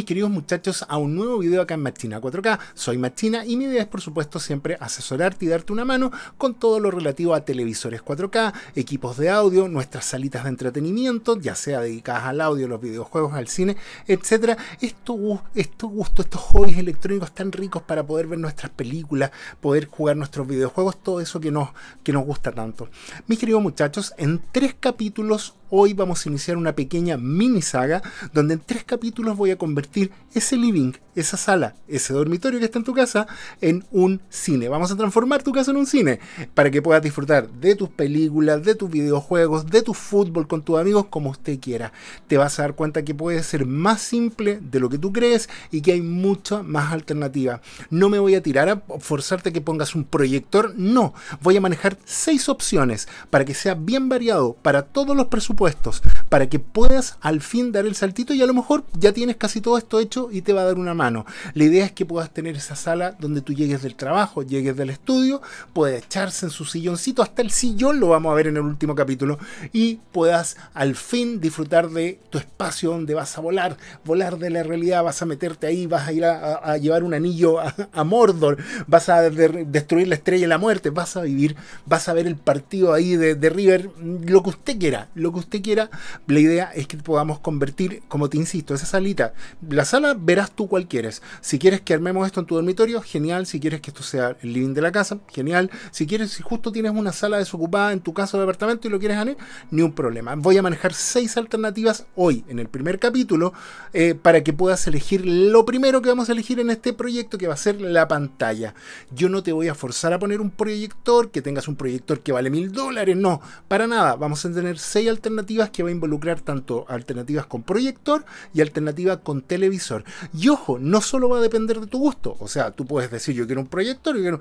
mis queridos muchachos a un nuevo video acá en Machina 4K. Soy Machina y mi idea es por supuesto siempre asesorarte y darte una mano con todo lo relativo a televisores 4K, equipos de audio, nuestras salitas de entretenimiento, ya sea dedicadas al audio, los videojuegos, al cine, etc. Esto, esto gusto, estos hobbies electrónicos tan ricos para poder ver nuestras películas, poder jugar nuestros videojuegos, todo eso que nos, que nos gusta tanto. Mis queridos muchachos, en tres capítulos hoy vamos a iniciar una pequeña mini saga donde en tres capítulos voy a convertir ese living, esa sala, ese dormitorio que está en tu casa en un cine. Vamos a transformar tu casa en un cine para que puedas disfrutar de tus películas, de tus videojuegos, de tu fútbol con tus amigos como usted quiera. Te vas a dar cuenta que puede ser más simple de lo que tú crees y que hay mucha más alternativa. No me voy a tirar a forzarte que pongas un proyector, no. Voy a manejar seis opciones para que sea bien variado para todos los presupuestos puestos para que puedas al fin dar el saltito y a lo mejor ya tienes casi todo esto hecho y te va a dar una mano. La idea es que puedas tener esa sala donde tú llegues del trabajo, llegues del estudio, puedes echarse en su silloncito, hasta el sillón lo vamos a ver en el último capítulo, y puedas al fin disfrutar de tu espacio donde vas a volar, volar de la realidad, vas a meterte ahí, vas a ir a, llevar un anillo a, Mordor, vas a destruir la estrella de la muerte, vas a vivir, vas a ver el partido ahí de, de River, lo que usted quiera, lo que usted te quiera. La idea es que podamos convertir, como te insisto, esa salita. La sala verás tú cuál quieres. Si quieres que armemos esto en tu dormitorio, genial. Si quieres que esto sea el living de la casa, genial. Si quieres, si justo tienes una sala desocupada en tu casa o departamento y lo quieres ganar ni un problema. Voy a manejar seis alternativas hoy en el primer capítulo eh, para que puedas elegir lo primero que vamos a elegir en este proyecto que va a ser la pantalla. Yo no te voy a forzar a poner un proyector, que tengas un proyector que vale mil dólares, no, para nada. Vamos a tener seis alternativas que va a involucrar tanto alternativas con proyector y alternativa con televisor. Y ojo, no solo va a depender de tu gusto. O sea, tú puedes decir yo quiero un proyector, yo quiero...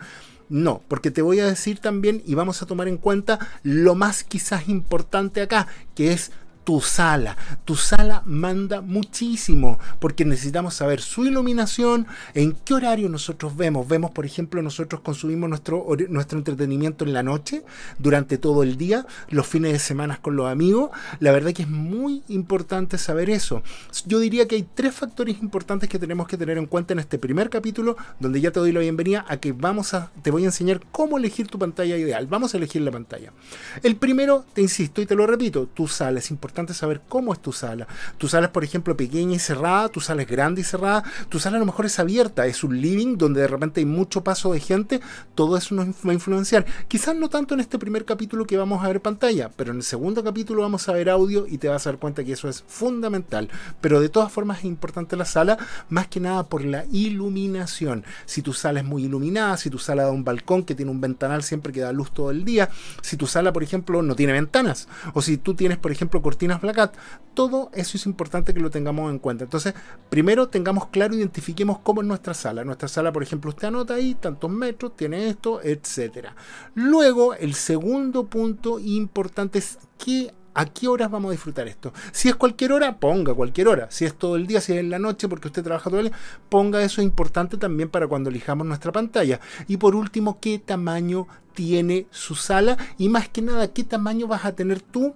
No, porque te voy a decir también y vamos a tomar en cuenta lo más quizás importante acá, que es tu sala. Tu sala manda muchísimo porque necesitamos saber su iluminación, en qué horario nosotros vemos. Vemos, por ejemplo, nosotros consumimos nuestro, nuestro entretenimiento en la noche, durante todo el día, los fines de semana con los amigos. La verdad que es muy importante saber eso. Yo diría que hay tres factores importantes que tenemos que tener en cuenta en este primer capítulo, donde ya te doy la bienvenida a que vamos a, te voy a enseñar cómo elegir tu pantalla ideal. Vamos a elegir la pantalla. El primero, te insisto y te lo repito, tu sala es importante importante saber cómo es tu sala. Tu sala es, por ejemplo, pequeña y cerrada, tu sala es grande y cerrada, tu sala a lo mejor es abierta, es un living donde de repente hay mucho paso de gente, todo eso nos va a influenciar. Quizás no tanto en este primer capítulo que vamos a ver pantalla, pero en el segundo capítulo vamos a ver audio y te vas a dar cuenta que eso es fundamental. Pero de todas formas es importante la sala, más que nada por la iluminación. Si tu sala es muy iluminada, si tu sala da un balcón que tiene un ventanal siempre que da luz todo el día, si tu sala, por ejemplo, no tiene ventanas, o si tú tienes, por ejemplo, cortinas Tinas Todo eso es importante que lo tengamos en cuenta. Entonces, primero tengamos claro, identifiquemos cómo es nuestra sala. Nuestra sala, por ejemplo, usted anota ahí tantos metros, tiene esto, etcétera. Luego, el segundo punto importante es qué ¿A qué horas vamos a disfrutar esto? Si es cualquier hora, ponga cualquier hora. Si es todo el día, si es en la noche, porque usted trabaja todo ponga eso importante también para cuando elijamos nuestra pantalla. Y por último, ¿qué tamaño tiene su sala? Y más que nada, ¿qué tamaño vas a tener tú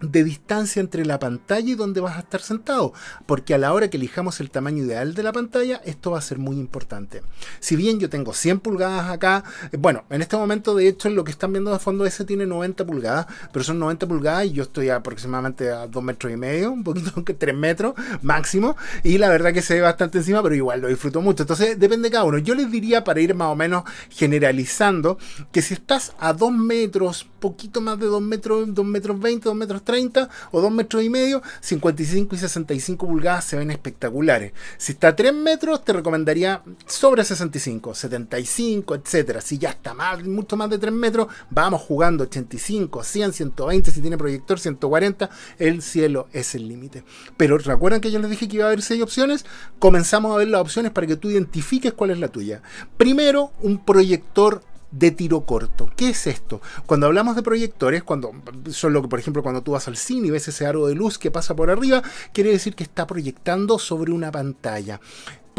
de distancia entre la pantalla y donde vas a estar sentado, porque a la hora que elijamos el tamaño ideal de la pantalla, esto va a ser muy importante. Si bien yo tengo 100 pulgadas acá, eh, bueno, en este momento de hecho lo que están viendo de fondo ese tiene 90 pulgadas, pero son 90 pulgadas y yo estoy aproximadamente a 2 metros y medio, un poquito que 3 metros máximo, y la verdad que se ve bastante encima, pero igual lo disfruto mucho. Entonces depende de cada uno. Yo les diría para ir más o menos generalizando, que si estás a 2 metros poquito más de 2 metros, 2 metros 20, 2 metros 30 o 2 metros y medio, 55 y 65 pulgadas se ven espectaculares. Si está a 3 metros, te recomendaría sobre 65, 75, etcétera. Si ya está más, mucho más de 3 metros, vamos jugando 85, 100, 120, si tiene proyector 140, el cielo es el límite. Pero recuerdan que yo les dije que iba a haber 6 opciones, comenzamos a ver las opciones para que tú identifiques cuál es la tuya. Primero, un proyector de tiro corto. ¿Qué es esto? Cuando hablamos de proyectores, cuando son lo que, por ejemplo, cuando tú vas al cine y ves ese aro de luz que pasa por arriba, quiere decir que está proyectando sobre una pantalla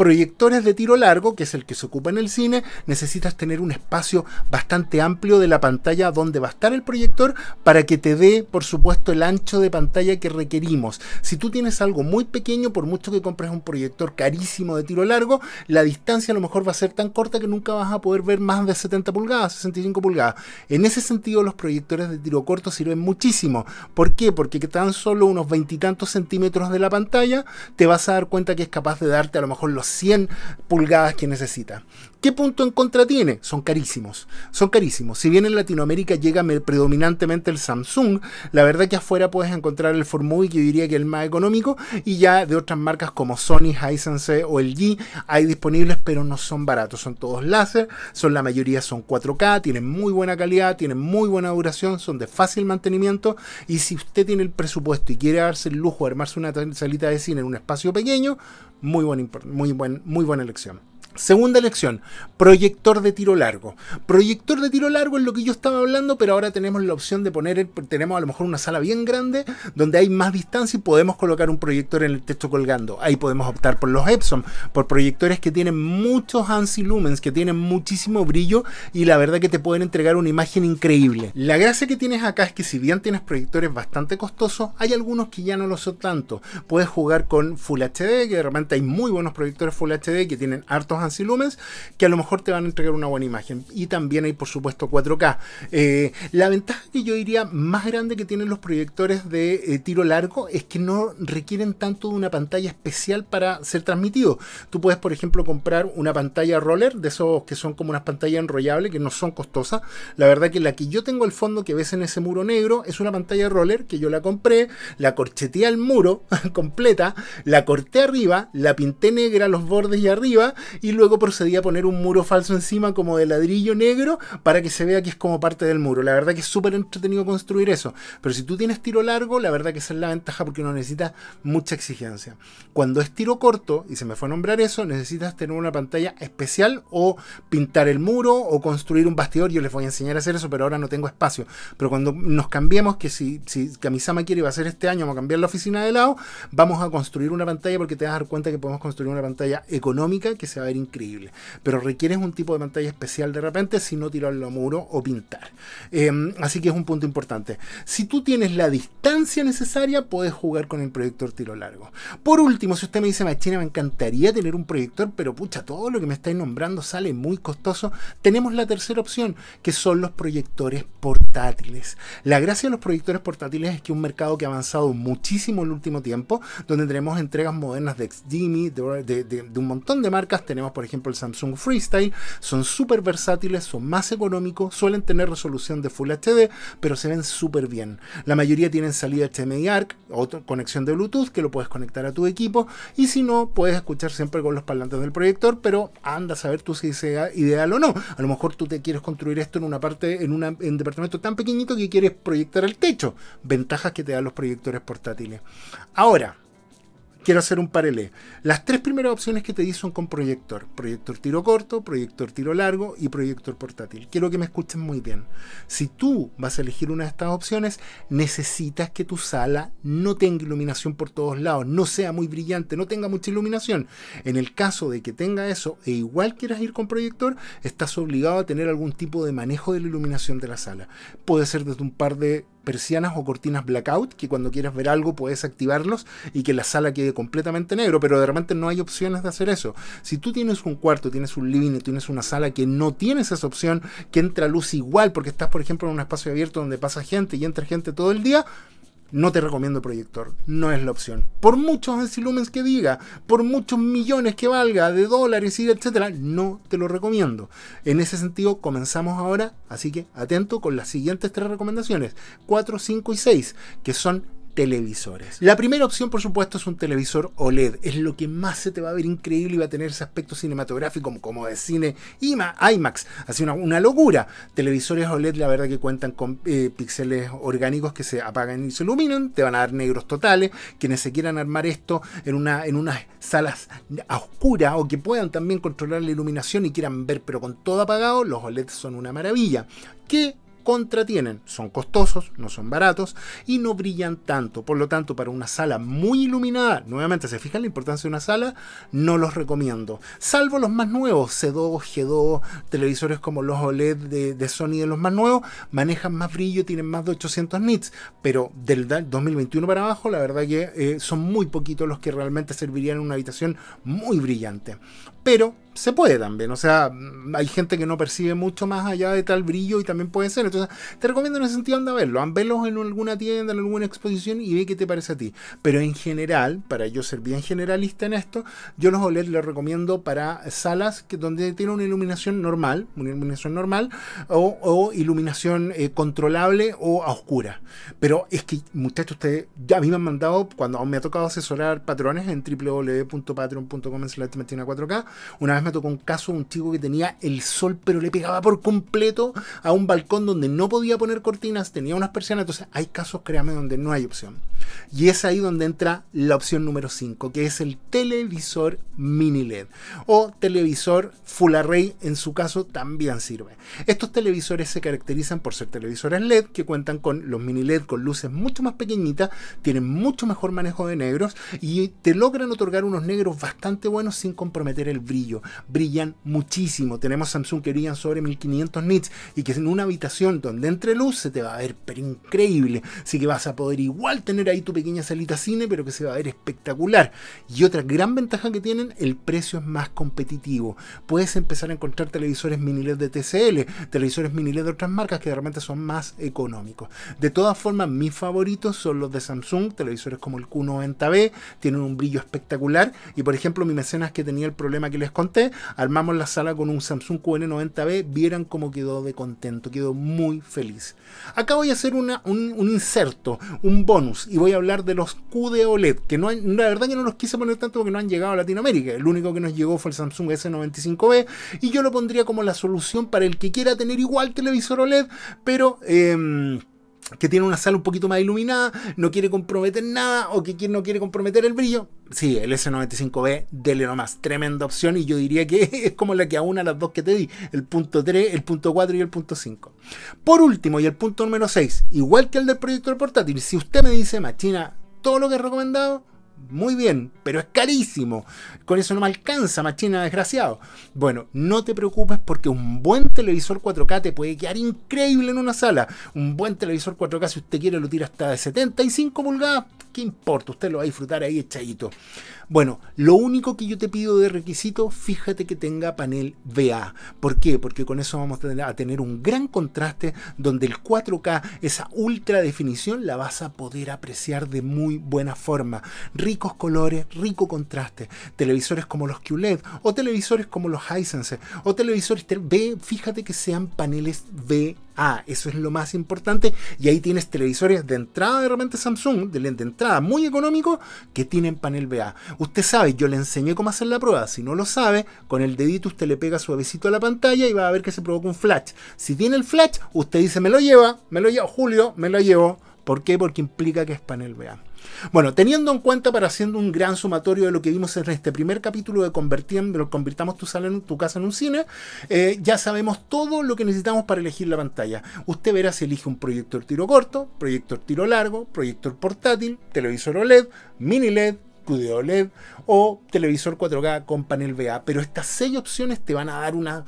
proyectores de tiro largo, que es el que se ocupa en el cine, necesitas tener un espacio bastante amplio de la pantalla donde va a estar el proyector para que te dé, por supuesto, el ancho de pantalla que requerimos. Si tú tienes algo muy pequeño, por mucho que compres un proyector carísimo de tiro largo, la distancia a lo mejor va a ser tan corta que nunca vas a poder ver más de 70 pulgadas, 65 pulgadas. En ese sentido, los proyectores de tiro corto sirven muchísimo. ¿Por qué? Porque tan solo unos veintitantos centímetros de la pantalla te vas a dar cuenta que es capaz de darte a lo mejor los 100 pulgadas que necesita. ¿Qué punto en contra tiene? Son carísimos. Son carísimos. Si bien en Latinoamérica llega predominantemente el Samsung, la verdad que afuera puedes encontrar el Formove, que yo diría que es el más económico, y ya de otras marcas como Sony, Hisense o LG hay disponibles, pero no son baratos. Son todos láser, son la mayoría son 4K, tienen muy buena calidad, tienen muy buena duración, son de fácil mantenimiento, y si usted tiene el presupuesto y quiere darse el lujo de armarse una salita de cine en un espacio pequeño, muy, buen, muy, buen, muy buena elección. Segunda lección, proyector de tiro largo. Proyector de tiro largo es lo que yo estaba hablando, pero ahora tenemos la opción de poner, tenemos a lo mejor una sala bien grande donde hay más distancia y podemos colocar un proyector en el techo colgando. Ahí podemos optar por los Epson, por proyectores que tienen muchos ANSI lumens, que tienen muchísimo brillo y la verdad que te pueden entregar una imagen increíble. La gracia que tienes acá es que si bien tienes proyectores bastante costosos, hay algunos que ya no lo son tanto. Puedes jugar con Full HD, que de repente hay muy buenos proyectores Full HD que tienen hartos ANSI lumens que a lo mejor te van a entregar una buena imagen. Y también hay, por supuesto, 4K. Eh, la ventaja que yo diría más grande que tienen los proyectores de eh, tiro largo es que no requieren tanto de una pantalla especial para ser transmitido. Tú puedes, por ejemplo, comprar una pantalla roller, de esos que son como unas pantallas enrollables, que no son costosas. La verdad que la que yo tengo al fondo que ves en ese muro negro es una pantalla roller que yo la compré, la corcheteé al muro completa, la corté arriba, la pinté negra los bordes y arriba y luego procedí a poner un muro falso encima como de ladrillo negro para que se vea que es como parte del muro. La verdad que es súper entretenido construir eso, pero si tú tienes tiro largo, la verdad que esa es la ventaja porque no necesitas mucha exigencia. Cuando es tiro corto, y se me fue a nombrar eso, necesitas tener una pantalla especial o pintar el muro o construir un bastidor. Yo les voy a enseñar a hacer eso, pero ahora no tengo espacio. Pero cuando nos cambiemos, que si, si Kamisama quiere va a ser este año, vamos a cambiar la oficina de lado, vamos a construir una pantalla porque te vas a dar cuenta que podemos construir una pantalla económica que se va a ver increíble. Pero requieres un tipo de pantalla especial de repente, si no tirarlo a muro o pintar. Em, así que es un punto importante. Si tú tienes la distancia necesaria, puedes jugar con el proyector tiro largo. Por último, si usted me dice, Machina, me encantaría tener un proyector, pero pucha, todo lo que me estáis nombrando sale muy costoso, tenemos la tercera opción, que son los proyectores portátiles. La gracia de los proyectores portátiles es que un mercado que ha avanzado muchísimo en el último tiempo, donde tenemos entregas modernas de Xdimi, de un montón de marcas, tenemos por ejemplo el Samsung Freestyle, son súper versátiles, son más económicos, suelen tener resolución de Full HD, pero se ven súper bien. La mayoría tienen salida HDMI ARC, otra conexión de Bluetooth que lo puedes conectar a tu equipo, y si no, puedes escuchar siempre con los parlantes del proyector, pero anda a saber tú si sea ideal o no. A lo mejor tú te quieres construir esto en una parte, en, un departamento tan pequeñito que quieres proyectar el techo. Ventajas que te dan los proyectores portátiles. Ahora, quiero hacer un parelé. Las tres primeras opciones que te di son con proyector. Proyector tiro corto, proyector tiro largo y proyector portátil. Quiero que me escuchen muy bien. Si tú vas a elegir una de estas opciones, necesitas que tu sala no tenga iluminación por todos lados, no sea muy brillante, no tenga mucha iluminación. En el caso de que tenga eso e igual quieras ir con proyector, estás obligado a tener algún tipo de manejo de la iluminación de la sala. Puede ser desde un par de persianas o cortinas blackout, que cuando quieras ver algo puedes activarlos y que la sala quede completamente negro, pero de repente no hay opciones de hacer eso. Si tú tienes un cuarto, tienes un living tienes una sala que no tienes esa opción, que entra luz igual, porque estás por ejemplo en un espacio abierto donde pasa gente y entra gente todo el día, no te recomiendo proyector, no es la opción. Por muchos ANSI que diga, por muchos millones que valga de dólares y etcétera, no te lo recomiendo. En ese sentido comenzamos ahora, así que atento con las siguientes tres recomendaciones, 4, 5 y 6, que son televisores. La primera opción, por supuesto, es un televisor OLED. Es lo que más se te va a ver increíble y va a tener ese aspecto cinematográfico como de cine IMAX. Ha una, una locura. Televisores OLED, la verdad que cuentan con eh, píxeles orgánicos que se apagan y se iluminan. Te van a dar negros totales. Quienes se quieran armar esto en, una, en unas salas oscuras o que puedan también controlar la iluminación y quieran ver pero con todo apagado, los OLED son una maravilla. Que contratienen, son costosos, no son baratos y no brillan tanto. Por lo tanto, para una sala muy iluminada, nuevamente se fijan la importancia de una sala, no los recomiendo. Salvo los más nuevos, C2, G2, televisores como los OLED de, Sony de los más nuevos, manejan más brillo, tienen más de 800 nits, pero del 2021 para abajo, la verdad que eh, son muy poquitos los que realmente servirían en una habitación muy brillante pero se puede también. O sea, mm, hay gente que no percibe mucho más allá de tal brillo y también puede ser. Entonces, te recomiendo en ese sentido anda a verlo. Anda verlos en alguna tienda, en alguna exposición y ve qué te parece a ti. Pero en general, para yo ser bien generalista en esto, yo los OLED les recomiendo para salas que, donde tiene una iluminación normal, una iluminación normal o, iluminación eh, controlable o a oscura. Pero es que, muchachos, ustedes ya a mí me han mandado, cuando me ha tocado asesorar patrones en www.patreon.com slash 4K, una vez me tocó un caso de un chico que tenía el sol, pero le pegaba por completo a un balcón donde no podía poner cortinas, tenía unas persianas. Entonces, hay casos, créame, donde no hay opción. Y es ahí donde entra la opción número 5, que es el televisor mini LED o televisor Full Array, en su caso, también sirve. Estos televisores se caracterizan por ser televisores LED que cuentan con los mini LED con luces mucho más pequeñitas, tienen mucho mejor manejo de negros y te logran otorgar unos negros bastante buenos sin comprometer el brillo, brillan muchísimo. Tenemos Samsung que brillan sobre 1500 nits y que en una habitación donde entre luz se te va a ver pero increíble. Así que vas a poder igual tener ahí tu pequeña salita cine, pero que se va a ver espectacular. Y otra gran ventaja que tienen, el precio es más competitivo. Puedes empezar a encontrar televisores mini LED de TCL, televisores mini LED de otras marcas que realmente son más económicos. De todas formas, mis favoritos son los de Samsung, televisores como el Q90B, tienen un brillo espectacular. Y por ejemplo, mi mecenas que tenía el problema que les conté, armamos la sala con un Samsung QN90B, vieran cómo quedó de contento, quedó muy feliz. Acá voy a hacer una, un, inserto, un bonus, y voy a hablar de los QD OLED, que no hay, la verdad que no los quise poner tanto porque no han llegado a Latinoamérica, el único que nos llegó fue el Samsung S95B, y yo lo pondría como la solución para el que quiera tener igual televisor OLED, pero... Em, que tiene una sala un poquito más iluminada, no quiere comprometer nada o que quien no quiere comprometer el brillo. Sí, el S95B, dele nomás, tremenda opción y yo diría que es como la que aúna las dos que te di, el punto 3, el punto 4 y el punto 5. Por último, y el punto número 6, igual que el del proyector portátil, si usted me dice, Machina, todo lo que he recomendado, muy bien, pero es carísimo. Con eso no me alcanza, machina desgraciado. Bueno, no te preocupes porque un buen televisor 4K te puede quedar increíble en una sala. Un buen televisor 4K, si usted quiere, lo tira hasta de 75 pulgadas ¿Qué importa? Usted lo va a disfrutar ahí echadito. Bueno, lo único que yo te pido de requisito, fíjate que tenga panel VA. ¿Por qué? Porque con eso vamos a tener un gran contraste donde el 4K, esa ultra definición, la vas a poder apreciar de muy buena forma. Ricos colores, rico contraste. Televisores como los QLED o televisores como los Hisense o televisores, B, fíjate que sean paneles VA Ah, eso es lo más importante. Y ahí tienes televisores de entrada de repente Samsung, de, de entrada muy económico, que tienen panel BA. Usted sabe, yo le enseñé cómo hacer la prueba. Si no lo sabe, con el dedito usted le pega suavecito a la pantalla y va a ver que se provoca un flash. Si tiene el flash, usted dice, me lo lleva, me lo lleva, Julio, me lo llevo ¿Por qué? Porque implica que es panel BA. Bueno, teniendo en cuenta para haciendo un gran sumatorio de lo que vimos en este primer capítulo de Convertir Convirtamos tu, sala en, tu casa en un cine, eh, ya sabemos todo lo que necesitamos para elegir la pantalla. Usted verá si elige un proyector tiro corto, proyector tiro largo, proyector portátil, televisor OLED, mini LED, QD e OLED o televisor 4K con panel VA. Pero estas seis opciones te van a dar una.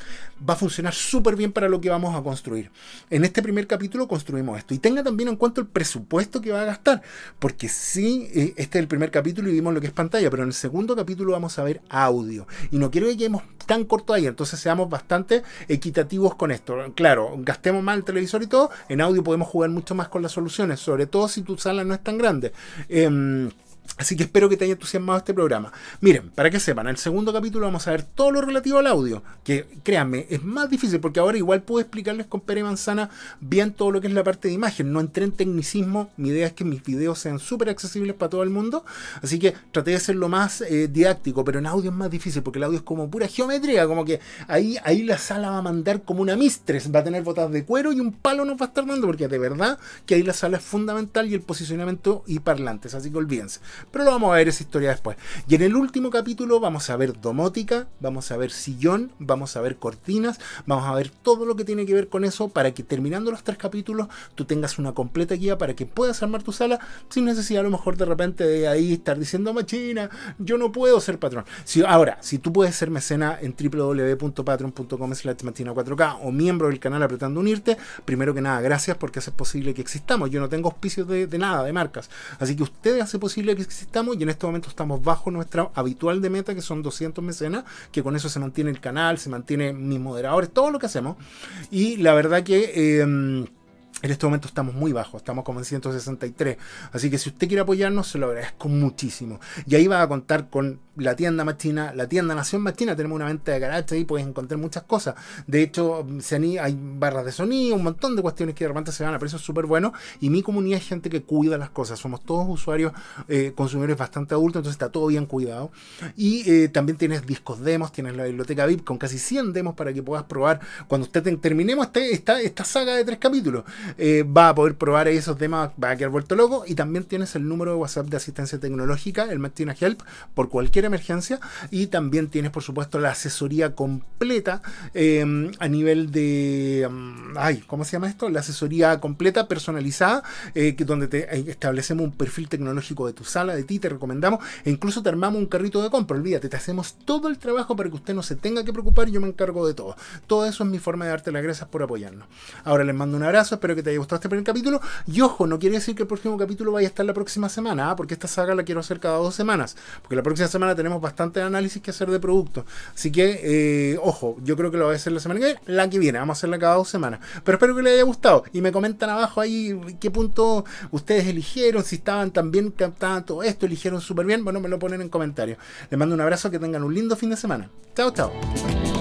va a funcionar súper bien para lo que vamos a construir. En este primer capítulo construimos esto. Y tenga también en cuenta el presupuesto que va a gastar. Porque sí, eh, este es el primer capítulo y vimos lo que es pantalla, pero en el segundo capítulo vamos a ver audio. Y no quiero que lleguemos tan corto ahí, entonces seamos bastante equitativos con esto. Claro, gastemos mal el televisor y todo, en audio podemos jugar mucho más con las soluciones, sobre todo si tu sala no es tan grande. Em, Así que espero que te haya entusiasmado este programa. Miren, para que sepan, en el segundo capítulo vamos a ver todo lo relativo al audio, que créanme, es más difícil porque ahora igual puedo explicarles con Pere Manzana bien todo lo que es la parte de imagen. No entré en tecnicismo, mi idea es que mis videos sean súper accesibles para todo el mundo, así que traté de hacerlo lo más eh, didáctico, pero en audio es más difícil porque el audio es como pura geometría, como que ahí, ahí la sala va a mandar como una mistress, va a tener botas de cuero y un palo nos va a estar dando, porque de verdad que ahí la sala es fundamental y el posicionamiento y parlantes, así que olvídense. Pero lo vamos a ver esa historia después. Y en el último capítulo vamos a ver domótica, vamos a ver sillón, vamos a ver cortinas, vamos a ver todo lo que tiene que ver con eso para que terminando los tres capítulos tú tengas una completa guía para que puedas armar tu sala sin necesidad a lo mejor de repente de ahí estar diciendo, machina, yo no puedo ser patrón. Si, ahora, si tú puedes ser mecena en www.patreon.com slash machina 4K o miembro del canal apretando unirte, primero que nada, gracias porque hace posible que existamos. Yo no tengo auspicios de, nada, de marcas. Así que ustedes hace posible que que y en este momento estamos bajo nuestra habitual de meta que son 200 mecenas, que con eso se mantiene el canal, se mantiene mis moderadores, todo lo que hacemos. Y la verdad que... Em, en este momento estamos muy bajos, estamos como en 163. Así que si usted quiere apoyarnos, se lo agradezco muchísimo. Y ahí va a contar con la tienda Machina, la tienda Nación Machina. Tenemos una venta de garaje ahí puedes encontrar muchas cosas. De hecho, hay barras de sonido, un montón de cuestiones que de repente se van a precios súper buenos. Y mi comunidad es gente que cuida las cosas. Somos todos usuarios, eh, consumidores bastante adultos, entonces está todo bien cuidado. Y eh, también tienes discos demos, tienes la biblioteca VIP con casi 100 demos para que puedas probar cuando usted terminemos este, esta, esta saga de tres capítulos. Eh, va a poder probar esos temas, va a quedar vuelto loco. Y también tienes el número de WhatsApp de asistencia tecnológica, el Martina Help, por cualquier emergencia. Y también tienes, por supuesto, la asesoría completa em, a nivel de. Em, ay, ¿cómo se llama esto? La asesoría completa, personalizada, eh, que donde te eh, establecemos un perfil tecnológico de tu sala, de ti, te recomendamos. E incluso te armamos un carrito de compra. Olvídate, te hacemos todo el trabajo para que usted no se tenga que preocupar. Yo me encargo de todo. Todo eso es mi forma de darte las gracias por apoyarnos. Ahora les mando un abrazo, espero que te haya gustado este primer capítulo. Y ojo, no quiere decir que el próximo capítulo vaya a estar la próxima semana, ¿ah? porque esta saga la quiero hacer cada dos semanas, porque la próxima semana tenemos bastante análisis que hacer de producto Así que, eh, ojo, yo creo que lo voy a hacer la semana que viene, la que viene, vamos a hacerla cada dos semanas. Pero espero que les haya gustado y me comentan abajo ahí qué punto ustedes eligieron, si estaban también captando todo esto, eligieron súper bien, bueno, me lo ponen en comentarios. Les mando un abrazo, que tengan un lindo fin de semana. Chao, chao.